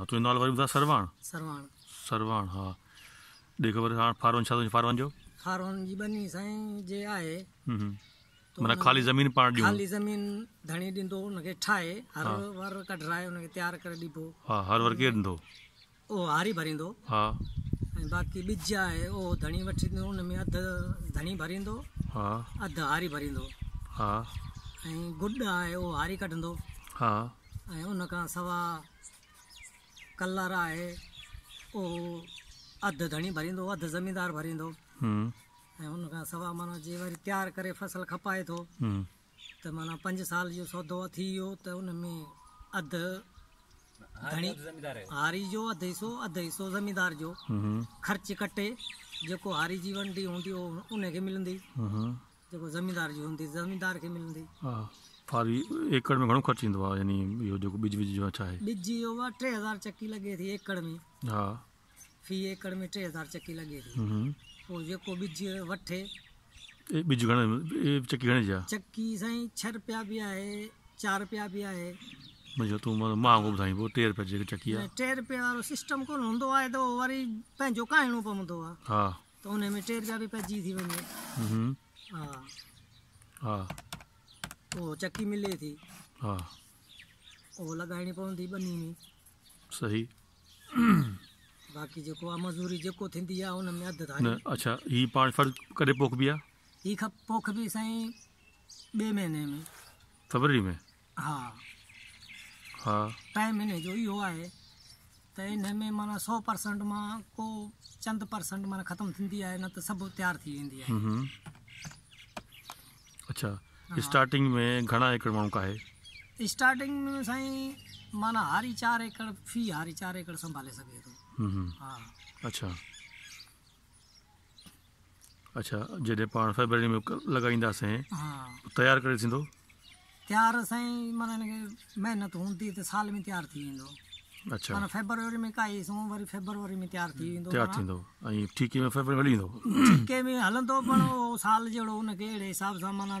हा तुंहिंजो नालो वरी ॿुधायो सरवाण सरवाण सरवाण हा ॾेखो वरी हाणे फारवन छा थो फारवन जो फारवन जी बनी साईं जे आहे मतिलबु ख़ाली ज़मीन पाण ॾियो ख़ाली ज़मीन धणी ॾींदो हुनखे ठाहे हर वर कढाए हुनखे तयारु करे ॾिबो हा हर वर कीअं ॾींदो उहो हारी भरींदो हा ऐं बाक़ी ॿिज आहे उहो धणी वठी ॾींदो हुन में अधु धणी भरींदो हा अधु हारी भरींदो हा ऐं गुॾ आहे उहो हारी कढंदो हा ऐं उनखां सवा कलर आहे ओ अध धनी भरी अधु ज़मीदार भरींदो ऐं हुन खां सवाइ माना जे वरी तैयार करे फसल खपाए तो हम्म. त माना पंज साल जो सौदो थी वियो त हुन में अधु हारी जो अधु हिसो अधु हिसो ज़मीदार जो हम्म. ख़र्च कटे जो हारी जी वंडी हूंदी उहो मिली जो जमींदार ज़मीदार जी हूंदी ज़मीदार खे मिलंदी फारी एकड़ में घणो ख़र्चु ईंदो आहे यानी इहो जेको ॿिज विझ जो छा आहे ॿिज इहो आहे टे हज़ार चकी लॻे थी एकड़ में हा फी एकड़ में टे हज़ार चकी लॻे थी पोइ जेको ॿिज वठे ॿिज घणे चकी घणे जी आहे चकी साईं छह रुपया बि आहे चारि रुपया बि आहे मुंहिंजो तूं मतिलबु महांगो ॿुधाई पोइ टे रुपया जेके चकी आहे टे रुपए वारो सिस्टम कोन हूंदो आहे त उहो वरी पंहिंजो काइणो पवंदो आहे हा त उन में वो चक्की मिले थी हाँ वो लॻाइणी पवंदी ॿनी में सही बाक़ी जेको आहे मज़ूरी जेको थींदी आहे हुन में था न अच्छा ही पाण फर्ज कॾहिं पोखबी आहे ही खां पोख बि साईं ॿिए महीने में फरवरी में हा हा टाइम हिन जो इहो आहे त हिन में माना सौ परसेंट मां को चंद परसेंट माना ख़तमु थींदी आहे न त सभु तयारु थी वेंदी हम्म, हम्म। अच्छा ਇਸ ਸਟਾਰਟਿੰਗ ਮੇ ਘਣਾ ਇੱਕ ਮੌਕਾ ਹੈ ਸਟਾਰਟਿੰਗ ਸਾਈ ਮਨ ਹਾਰੀ ਚਾਰ ਏਕੜ ਫੀ ਹਾਰੀ ਚਾਰ ਏਕੜ ਸੰਭਾਲੇ ਸਕੀ ਹੂੰ ਹਾਂ ਅੱਛਾ ਅੱਛਾ ਜਿਹੜੇ 5 ਫਿਬਰੂਰੀ ਮੇ ਲਗਾਈਂਦਾ ਸੇ ਹਾਂ ਤਿਆਰ ਕਰੇ ਸਿੰਦੋ ਤਿਆਰ ਸਾਈ ਮਨ ਮਿਹਨਤ ਹੁੰਦੀ ਤੇ ਸਾਲ ਮੇ ਤਿਆਰ ਥੀਂਦੋ ਅੱਛਾ ਮਨ ਫਿਬਰੂਰੀ ਮੇ ਕਾਹੀ ਸੂ ਮਾਰੀ ਫਿਬਰੂਰੀ ਮੇ ਤਿਆਰ ਥੀਂਦੋ ਤਿਆਰ ਥੀਂਦੋ ਅਈ ਠੀਕ ਹੈ ਮੇ ਫਿਬਰੂਰੀ ਥੀਂਦੋ ਠੀਕ ਹੈ ਮੇ ਹਲੰਦੋ ਪਰ ਉਹ ਸਾਲ ਜਿਹੜੋ ਉਹਨਾਂ ਕੇ ਏੜੇ ਹਿਸਾਬ ਸਾਮਾਨਾ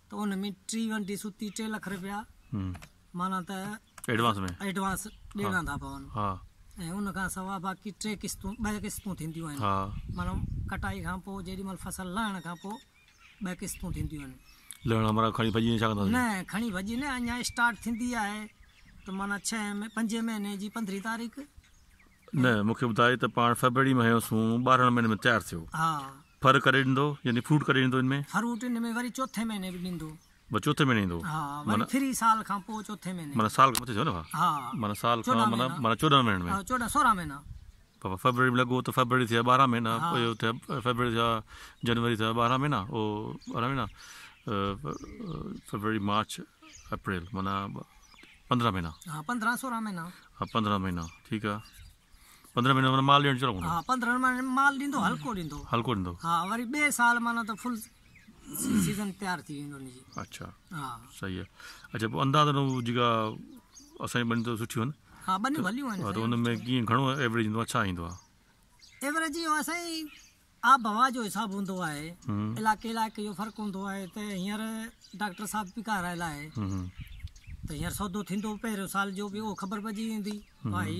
توں نے میں 320 ستی 400000 روپیا ہاں منا تا ایڈوانس میں ایڈوانس دےاندا ہاں ہاں ان کا سوا باقی 3 قسط با قسط دیندی ہاں ہاں من کٹائی کھاپو جڑی مال فصل لان کھاپو میں قسط دیندی ہاں لینا ہمارا کھڑی بھجی نہیں سکدا نہیں کھڑی بھجی نہ سٹارٹ تھیندی ہے تو منا 6 میں 5 مہینے دی 15 تاریخ نہیں مکے بدائے تے 1 فروری مہ ہسو 12 مہینے میں تیار फर करे ॾींदो यानी फ्रूट करे ॾींदो इनमें फ्रूट इन वरी चोथे महीने बि ॾींदो चोथे महीने ईंदो माना फ्री साल खां पोइ चोथे महीने माना साल खां मथे थियो न हा साल खां माना माना चोॾहं महीने में चोॾहं सोरहं महीना पर फरवरी में लॻो त फरवरी थिया ॿारहं महीना पोइ थिया फरवरी थिया जनवरी थे ॿारहं महीना उहो ॿारहं महीना फरवरी मार्च अप्रैल माना पंद्रहं महीना हा पंद्रहं सोरहं महीना हा पंद्रहं महीना ठीकु आहे पंद्रह महीने में माल लेने चला हूँ हाँ पंद्रह महीने माल दिन तो हल को दिन तो हल को दिन तो हाँ वारी बे साल माना तो फुल सीजन तैयार थी इन्होंने जी अच्छा हाँ सही है अच्छा वो अंदाज तो ना जिगा असाइन बनी तो सुची होने हाँ बनी भली हुआ है तो उन्हें मैं की घनों एवरेज दो अच्छा ही दो एवरेज ही आप हवा जो हिसाब हों दो आए इलाके इलाके जो फर्क हों दो आए तो यार डॉक्टर साहब भी कह रहे लाए तो सौ दो जो भी वो खबर बजी हुई थी भाई